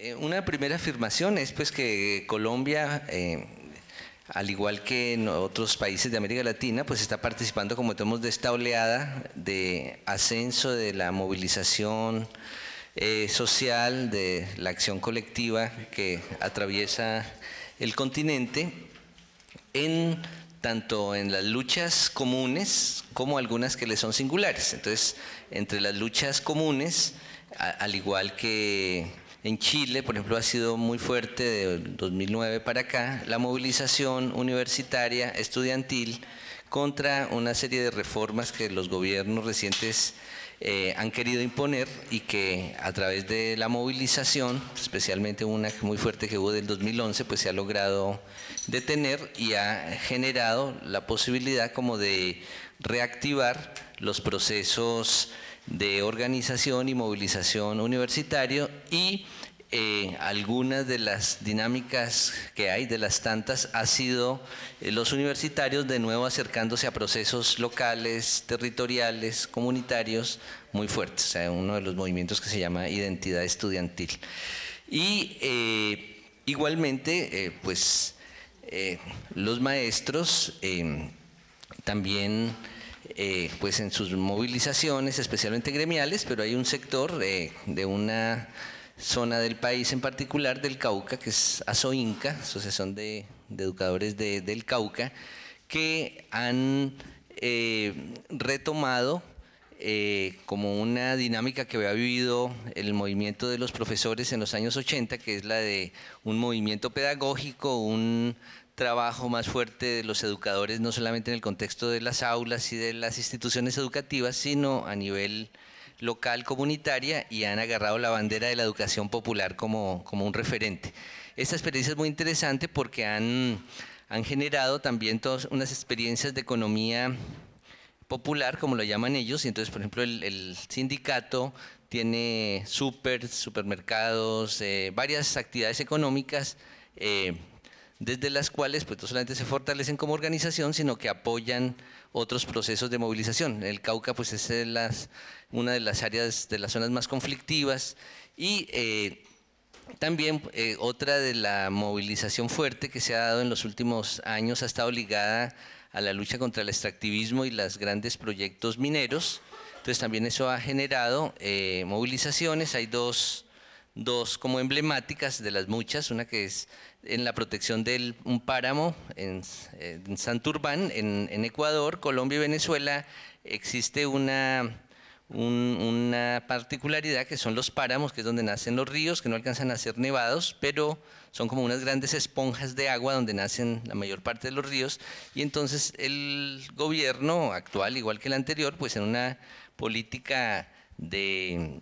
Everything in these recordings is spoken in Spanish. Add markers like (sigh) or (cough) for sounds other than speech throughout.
Eh, una primera afirmación es pues que Colombia, eh, al igual que en otros países de América Latina, pues está participando, como tenemos, de esta oleada de ascenso de la movilización eh, social, de la acción colectiva que atraviesa el continente, en tanto en las luchas comunes como algunas que le son singulares. Entonces, entre las luchas comunes, al igual que en Chile, por ejemplo, ha sido muy fuerte de 2009 para acá la movilización universitaria estudiantil contra una serie de reformas que los gobiernos recientes eh, han querido imponer y que a través de la movilización, especialmente una muy fuerte que hubo del 2011, pues se ha logrado detener y ha generado la posibilidad como de reactivar los procesos de organización y movilización universitario y eh, algunas de las dinámicas que hay, de las tantas, ha sido eh, los universitarios de nuevo acercándose a procesos locales, territoriales, comunitarios muy fuertes, o sea, uno de los movimientos que se llama identidad estudiantil. Y eh, igualmente, pues los maestros también... pues en sus movilizaciones, especialmente gremiales, pero hay un sector de una zona del país, en particular del Cauca, que es ASOINCA, Asociación de, de Educadores del Cauca, que han eh, retomado eh, como una dinámica que había vivido el movimiento de los profesores en los años 80, que es la de un movimiento pedagógico, un trabajo más fuerte de los educadores, no solamente en el contexto de las aulas y de las instituciones educativas, sino a nivel local comunitaria y han agarrado la bandera de la educación popular como, como un referente. Esta experiencia es muy interesante porque han, han generado también todas unas experiencias de economía popular, como lo llaman ellos, y entonces, por ejemplo, el, sindicato tiene súper, supermercados, eh, varias actividades económicas eh, desde las cuales pues, no solamente se fortalecen como organización, sino que apoyan otros procesos de movilización. El Cauca pues, es una de las áreas, de las zonas más conflictivas y eh, también eh, otra de la movilización fuerte que se ha dado en los últimos años ha estado ligada a la lucha contra el extractivismo y los grandes proyectos mineros. Entonces también eso ha generado eh, movilizaciones. Hay dos, dos como emblemáticas de las muchas, una que es en la protección de un páramo en, Santurbán, en, Ecuador, Colombia y Venezuela, existe una, una particularidad que son los páramos, que es donde nacen los ríos, que no alcanzan a ser nevados, pero son como unas grandes esponjas de agua donde nacen la mayor parte de los ríos. Y entonces el gobierno actual, igual que el anterior, pues en una política de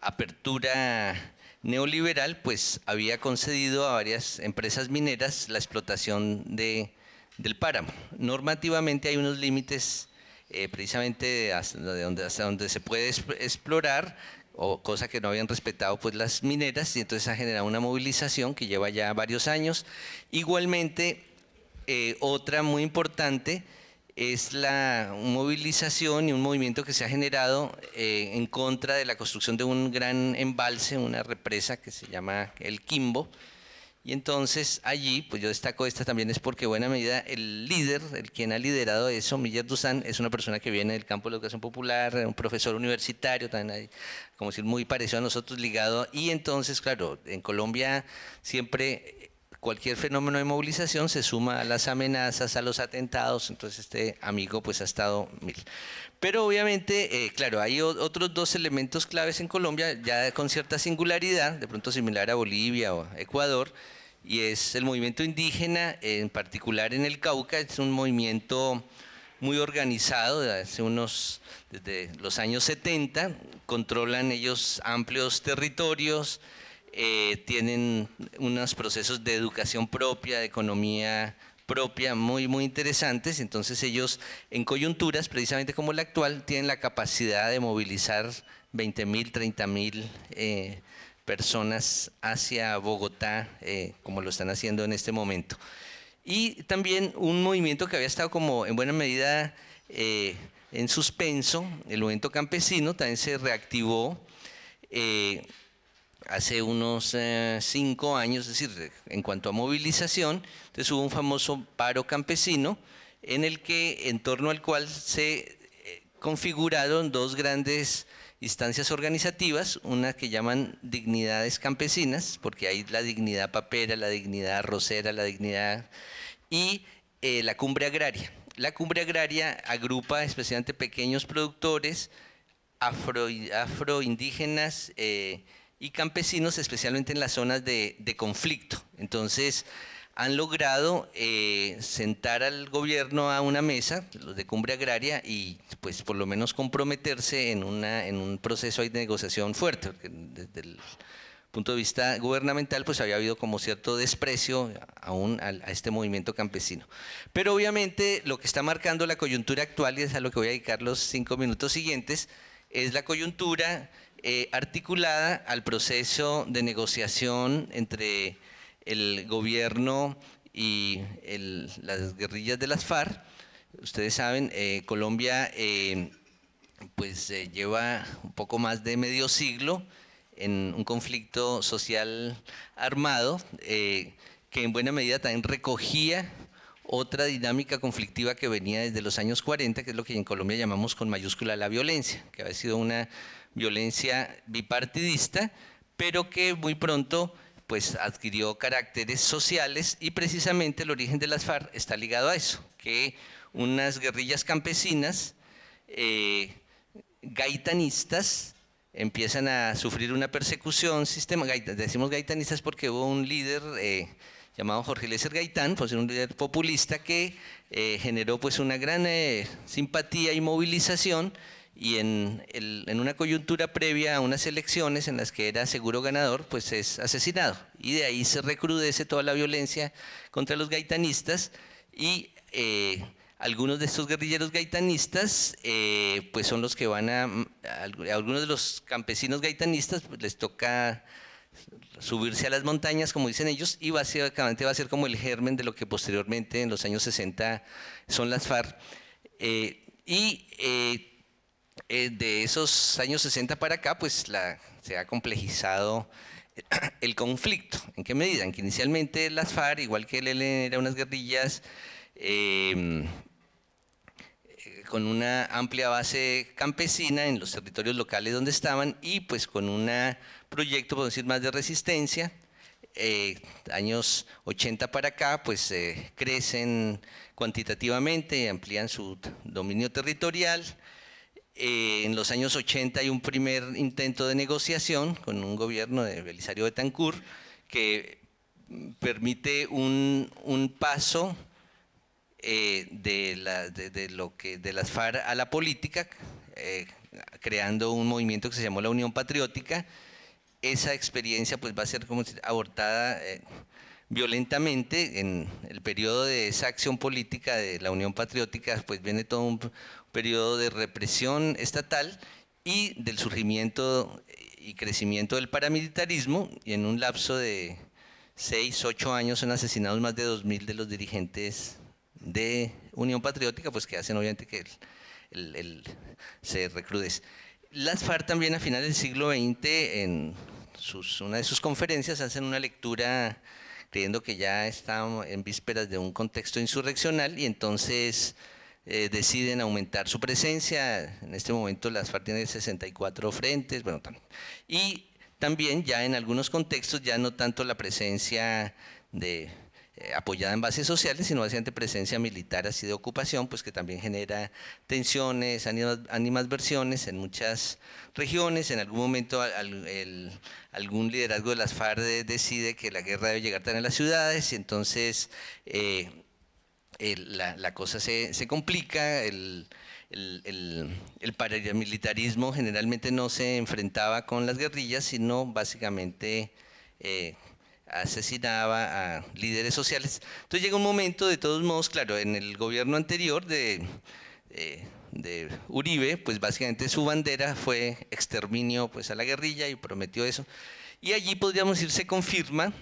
apertura neoliberal, pues había concedido a varias empresas mineras la explotación de, del páramo. Normativamente hay unos límites eh, precisamente hasta donde, hasta donde se puede explorar, o cosa que no habían respetado pues las mineras, y entonces ha generado una movilización que lleva ya varios años. Igualmente, eh, otra muy importante es la movilización y un movimiento que se ha generado eh, en contra de la construcción de un gran embalse, una represa que se llama El Quimbo. Y entonces allí, pues yo destaco esta también es porque buena medida el líder, el quien ha liderado eso, Miller Dusan, es una persona que viene del campo de la educación popular, un profesor universitario, también hay, como decir, muy parecido a nosotros, ligado. Y entonces, claro, en Colombia siempre cualquier fenómeno de movilización se suma a las amenazas, a los atentados, entonces este amigo pues ha estado mil. Pero obviamente, eh, claro, hay otros dos elementos claves en Colombia, ya con cierta singularidad, de pronto similar a Bolivia o Ecuador, y es el movimiento indígena, en particular en el Cauca, es un movimiento muy organizado, desde los años 70, controlan ellos amplios territorios, eh, tienen unos procesos de educación propia, de economía propia muy, muy interesantes. Entonces ellos en coyunturas, precisamente como la actual, tienen la capacidad de movilizar 20.000, 30.000 eh, personas hacia Bogotá, eh, como lo están haciendo en este momento. Y también un movimiento que había estado como en buena medida eh, en suspenso, el movimiento campesino, también se reactivó hace unos eh, cinco años, es decir, en cuanto a movilización, hubo un famoso paro campesino en el que, en torno al cual se eh, configuraron dos grandes instancias organizativas, una que llaman dignidades campesinas, porque hay la dignidad papera, la dignidad rosera, la dignidad y eh, la cumbre agraria. La cumbre agraria agrupa especialmente pequeños productores afroindígenas, y campesinos, especialmente en las zonas de, conflicto. Entonces, han logrado eh, sentar al gobierno a una mesa, los de Cumbre Agraria, y pues por lo menos comprometerse en, una, en un proceso de negociación fuerte, porque desde el punto de vista gubernamental pues había habido como cierto desprecio aún a este movimiento campesino. Pero obviamente lo que está marcando la coyuntura actual, y es a lo que voy a dedicar los cinco minutos siguientes, es la coyuntura eh, articulada al proceso de negociación entre el gobierno y las guerrillas de las FARC. Ustedes saben, eh, Colombia eh, pues lleva un poco más de medio siglo en un conflicto social armado que en buena medida también recogía otra dinámica conflictiva que venía desde los años 40, que es lo que en Colombia llamamos con mayúscula la violencia, que había sido una violencia bipartidista, pero que muy pronto pues adquirió caracteres sociales y precisamente el origen de las FARC está ligado a eso, que unas guerrillas campesinas eh, gaitanistas empiezan a sufrir una persecución sistema decimos gaitanistas porque hubo un líder eh, llamado Jorge Lesser Gaitán, un líder populista que eh, generó pues una gran simpatía y movilización y en, una coyuntura previa a unas elecciones en las que era seguro ganador, pues es asesinado. Y de ahí se recrudece toda la violencia contra los gaitanistas y eh, algunos de estos guerrilleros gaitanistas, eh, pues son los que van a, algunos de los campesinos gaitanistas, pues les toca subirse a las montañas, como dicen ellos, y básicamente va a ser como el germen de lo que posteriormente en los años 60 son las FARC. Eh, y eh, de esos años 60 para acá, pues se ha complejizado (clears throat) el conflicto. ¿En qué medida? En que inicialmente las FARC, igual que el ELN, eran unas guerrillas em, eh, con una amplia base campesina en los territorios locales donde estaban y pues con un proyecto, por decir más, de resistencia. Eh, años 80 para acá, pues crecen cuantitativamente, amplían su dominio territorial eh, en los años 80 hay un primer intento de negociación con un gobierno de Belisario Betancourt que permite un, paso eh, de, lo que, de las FARC a la política, eh, creando un movimiento que se llamó la Unión Patriótica. Esa experiencia pues, va a ser como abortada violentamente en el periodo de esa acción política de la Unión Patriótica, pues viene todo un periodo de represión estatal y del surgimiento y crecimiento del paramilitarismo y en un lapso de seis, ocho años son asesinados más de dos mil de los dirigentes de Unión Patriótica, pues que hacen obviamente que se recrudece. Las FARC también a finales del siglo XX en una de sus conferencias hacen una lectura creyendo que ya estamos en vísperas de un contexto insurreccional y entonces eh, deciden aumentar su presencia. En este momento las FARC tienen 64 frentes, bueno, y también ya en algunos contextos ya no tanto la presencia de eh, apoyada en bases sociales, sino hacia presencia militar así de ocupación, pues que también genera tensiones, versiones en muchas regiones. En algún momento algún liderazgo de las FARC decide que la guerra debe llegar también a las ciudades y entonces eh, la, cosa se, complica. El, paramilitarismo generalmente no se enfrentaba con las guerrillas, sino básicamente eh, asesinaba a líderes sociales. Entonces llega un momento, de todos modos, claro, en el gobierno anterior eh, de, Uribe, pues básicamente su bandera fue exterminio pues, a la guerrilla y prometió eso. Y allí podríamos decir, se confirma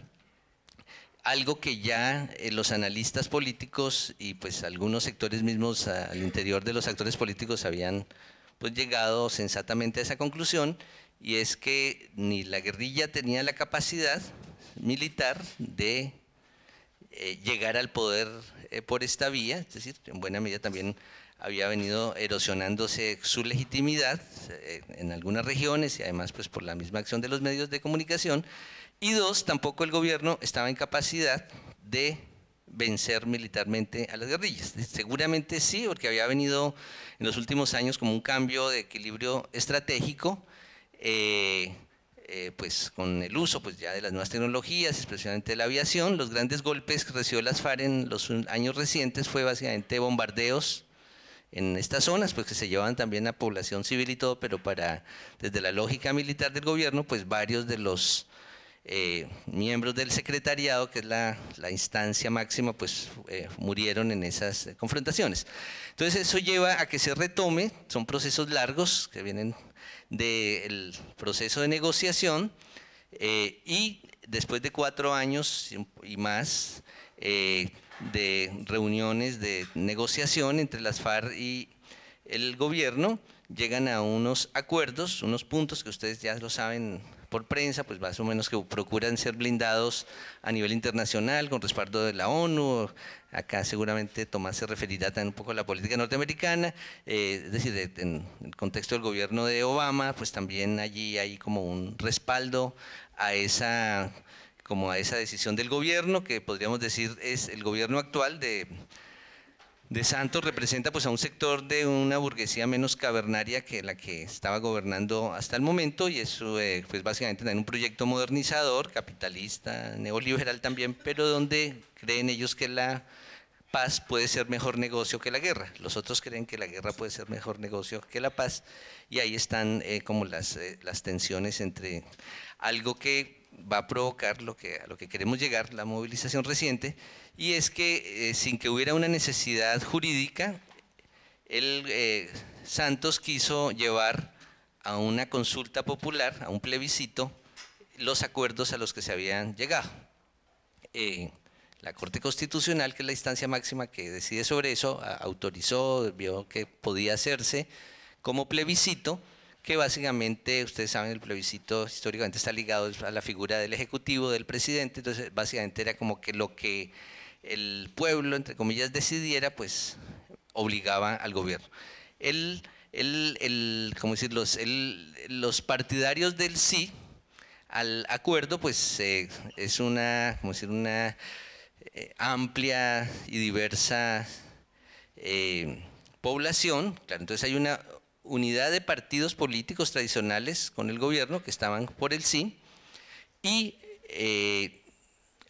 algo que ya eh, los analistas políticos y pues algunos sectores mismos al interior de los actores políticos habían pues llegado sensatamente a esa conclusión y es que ni la guerrilla tenía la capacidad militar de eh, llegar al poder eh, por esta vía, es decir, en buena medida también había venido erosionándose su legitimidad eh, en algunas regiones y además pues por la misma acción de los medios de comunicación. Y dos, tampoco el gobierno estaba en capacidad de vencer militarmente a las guerrillas. Seguramente sí, porque había venido en los últimos años como un cambio de equilibrio estratégico. Eh, pues con el uso pues ya de las nuevas tecnologías, especialmente de la aviación, los grandes golpes que recibió las FARC en los años recientes fue básicamente bombardeos en estas zonas, pues que se llevaban también a población civil y todo, pero para desde la lógica militar del gobierno, pues varios de los eh, miembros del secretariado, que es la, instancia máxima, pues eh, murieron en esas confrontaciones. Entonces eso lleva a que se retome, son procesos largos que vienen del proceso de negociación eh, y después de cuatro años y más eh, de reuniones de negociación entre las FARC y el gobierno, llegan a unos acuerdos, unos puntos que ustedes ya lo saben por prensa, pues más o menos que procuran ser blindados a nivel internacional con respaldo de la ONU, Acá seguramente Tomás se referirá también un poco a la política norteamericana, eh, es decir, en el contexto del gobierno de Obama, pues también allí hay como un respaldo a esa como a esa decisión del gobierno, que podríamos decir es el gobierno actual de de Santos representa pues a un sector de una burguesía menos cavernaria que la que estaba gobernando hasta el momento y eso eh, pues básicamente un proyecto modernizador, capitalista, neoliberal también, pero donde creen ellos que la paz puede ser mejor negocio que la guerra. Los otros creen que la guerra puede ser mejor negocio que la paz y ahí están eh, como las, eh, las tensiones entre algo que va a provocar lo que, a lo que queremos llegar, la movilización reciente, y es que eh, sin que hubiera una necesidad jurídica, el eh, Santos quiso llevar a una consulta popular, a un plebiscito, los acuerdos a los que se habían llegado. Eh, la Corte Constitucional, que es la instancia máxima que decide sobre eso, autorizó, vio que podía hacerse como plebiscito, que básicamente, ustedes saben, el plebiscito históricamente está ligado a la figura del Ejecutivo, del presidente, entonces básicamente era como que lo que el pueblo, entre comillas, decidiera, pues obligaba al gobierno. El, el, el decir? Los, partidarios del sí al acuerdo, pues eh, es una, una eh, amplia y diversa eh, población, claro, entonces hay una unidad de partidos políticos tradicionales con el gobierno que estaban por el sí y eh,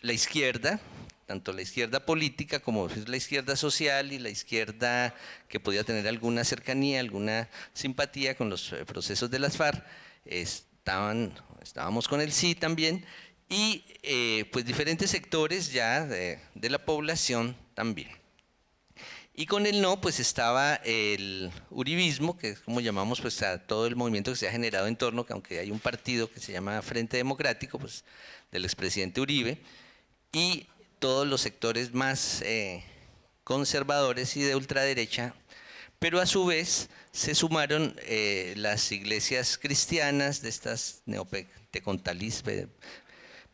la izquierda, tanto la izquierda política como la izquierda social y la izquierda que podía tener alguna cercanía, alguna simpatía con los eh, procesos de las FARC, estaban, estábamos con el sí también y eh, pues diferentes sectores ya de la población también. Y con el no, pues estaba el uribismo, que es como llamamos pues a todo el movimiento que se ha generado en torno, que aunque hay un partido que se llama Frente Democrático, pues del expresidente Uribe, y todos los sectores más eh, conservadores y de ultraderecha, pero a su vez se sumaron eh, las iglesias cristianas de estas neopentecontalistas,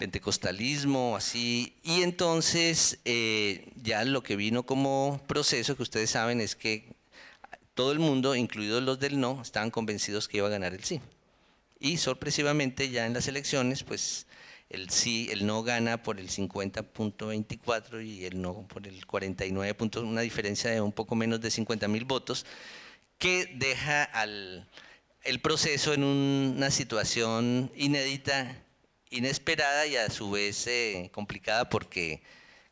pentecostalismo, así. Y entonces eh, ya lo que vino como proceso, que ustedes saben, es que todo el mundo, incluidos los del no, estaban convencidos que iba a ganar el sí. Y sorpresivamente ya en las elecciones, pues el sí, el no gana por el 50.24 y el no por el 49. una diferencia de un poco menos de 50 mil votos, que deja al, el proceso en una situación inédita inesperada y a su vez eh, complicada porque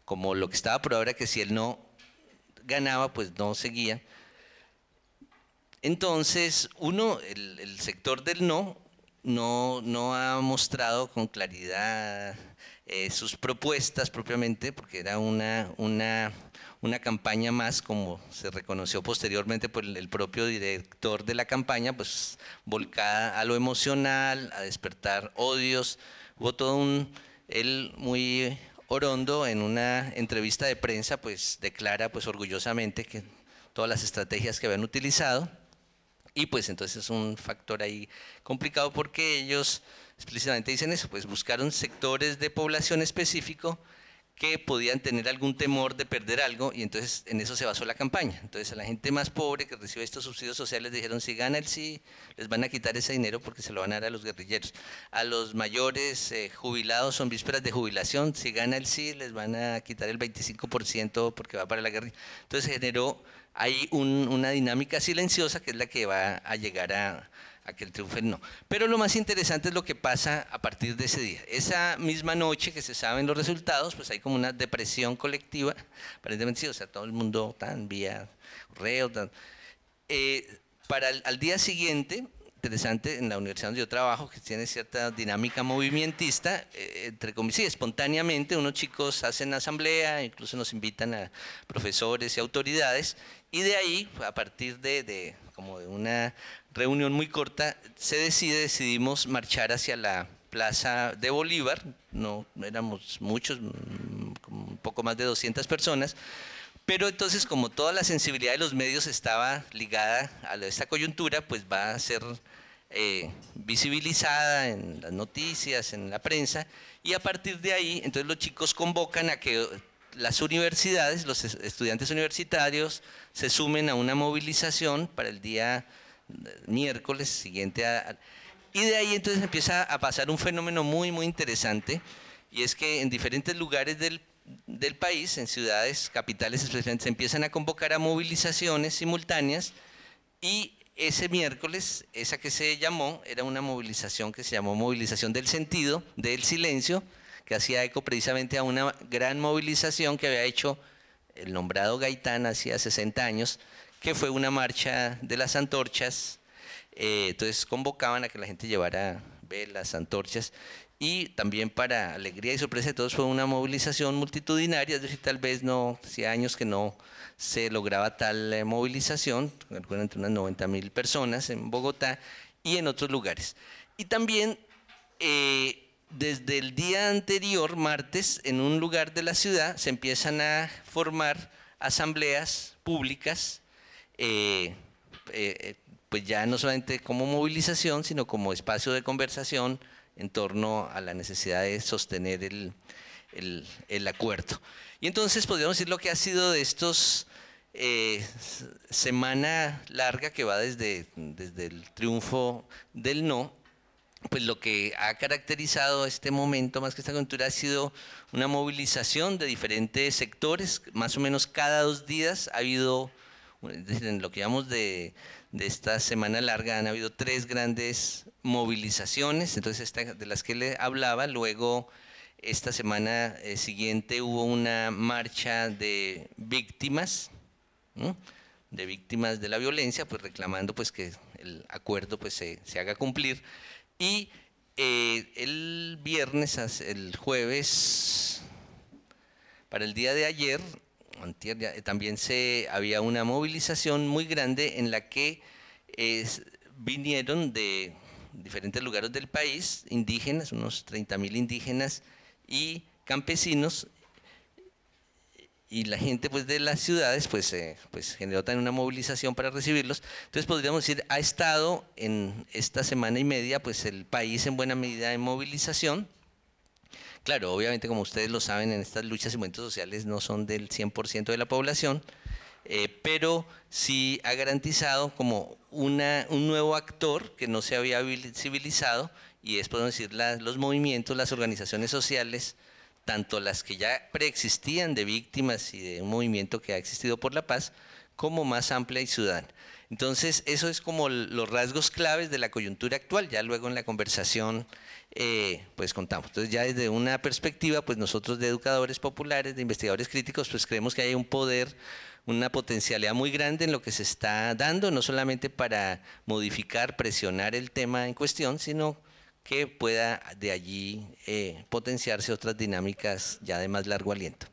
como lo que estaba por ahora que si él no ganaba, pues no seguía. Entonces, uno, el, sector del no, no, no ha mostrado con claridad eh, sus propuestas propiamente, porque era una, una, una campaña más, como se reconoció posteriormente por el propio director de la campaña, pues volcada a lo emocional, a despertar odios, Hubo todo un, él muy orondo en una entrevista de prensa, pues declara pues orgullosamente que todas las estrategias que habían utilizado. Y pues entonces es un factor ahí complicado porque ellos explícitamente dicen eso, pues buscaron sectores de población específico que podían tener algún temor de perder algo y entonces en eso se basó la campaña. Entonces a la gente más pobre que recibe estos subsidios sociales dijeron si gana el sí, les van a quitar ese dinero porque se lo van a dar a los guerrilleros. A los mayores eh, jubilados son vísperas de jubilación, si gana el sí, les van a quitar el 25% porque va para la guerrilla. Entonces se generó ahí una dinámica silenciosa que es la que va a llegar a, a que el no. Pero lo más interesante es lo que pasa a partir de ese día. Esa misma noche que se saben los resultados, pues hay como una depresión colectiva, aparentemente sí, o sea, todo el mundo tan vía eh, para el, al día siguiente, interesante, en la universidad donde yo trabajo, que tiene cierta dinámica movimentista, eh, entre comillas, espontáneamente, unos chicos hacen asamblea, incluso nos invitan a profesores y autoridades, y de ahí, a partir de, de como de una reunión muy corta, se decide, decidimos marchar hacia la Plaza de Bolívar, no éramos muchos, mm, un poco más de 200 personas, pero entonces como toda la sensibilidad de los medios estaba ligada a esta coyuntura, pues va a ser eh, visibilizada en las noticias, en la prensa, y a partir de ahí, entonces los chicos convocan a que las universidades, los estudiantes universitarios, se sumen a una movilización para el día miércoles siguiente a, y de ahí entonces empieza a pasar un fenómeno muy, muy interesante, y es que en diferentes lugares del, del país, en ciudades, capitales se empiezan a convocar a movilizaciones simultáneas, y ese miércoles, esa que se llamó, era una movilización que se llamó Movilización del Sentido, del Silencio, que hacía eco precisamente a una gran movilización que había hecho el nombrado Gaitán hacía 60 años, que fue una marcha de las antorchas. Eh, entonces convocaban a que la gente llevara velas, antorchas. Y también para alegría y sorpresa de todos fue una movilización multitudinaria, es decir, tal vez no, hacía años que no se lograba tal eh, movilización, entre unas 90 mil personas en Bogotá y en otros lugares. Y también eh, desde el día anterior, martes, en un lugar de la ciudad se empiezan a formar asambleas públicas eh, eh, eh, pues ya no solamente como movilización, sino como espacio de conversación en torno a la necesidad de sostener el, acuerdo. Y entonces podríamos decir lo que ha sido de estos eh, semana larga que va desde, desde el triunfo del no, pues lo que ha caracterizado este momento más que esta coyuntura ha sido una movilización de diferentes sectores, más o menos cada dos días ha habido en lo que llamamos de, esta semana larga han habido tres grandes movilizaciones, entonces de las que le hablaba, luego esta semana eh, siguiente hubo una marcha de víctimas, de víctimas de la violencia, pues reclamando pues que el acuerdo pues se, haga cumplir y eh, el viernes, el jueves, para el día de ayer, también se, había una movilización muy grande en la que vinieron de diferentes lugares del país, indígenas, unos 30.000 indígenas y campesinos, y la gente pues de las ciudades pues, pues generó también una movilización para recibirlos. Entonces podríamos decir, ha estado en esta semana y media pues el país en buena medida en movilización, Claro, obviamente como ustedes lo saben, en estas luchas y movimientos sociales no son del 100% de la población, eh, pero sí ha garantizado como un nuevo actor que no se había civilizado y es, podemos decir, los movimientos, las organizaciones sociales, tanto las que ya preexistían de víctimas y de un movimiento que ha existido por la paz, como más amplia y ciudadana. Entonces, eso es como los rasgos claves de la coyuntura actual, ya luego en la conversación eh, pues contamos. Entonces, ya desde una perspectiva, pues nosotros de educadores populares, de investigadores críticos, pues creemos que hay un poder, una potencialidad muy grande en lo que se está dando, no solamente para modificar, presionar el tema en cuestión, sino que pueda de allí eh, potenciarse otras dinámicas ya de más largo aliento.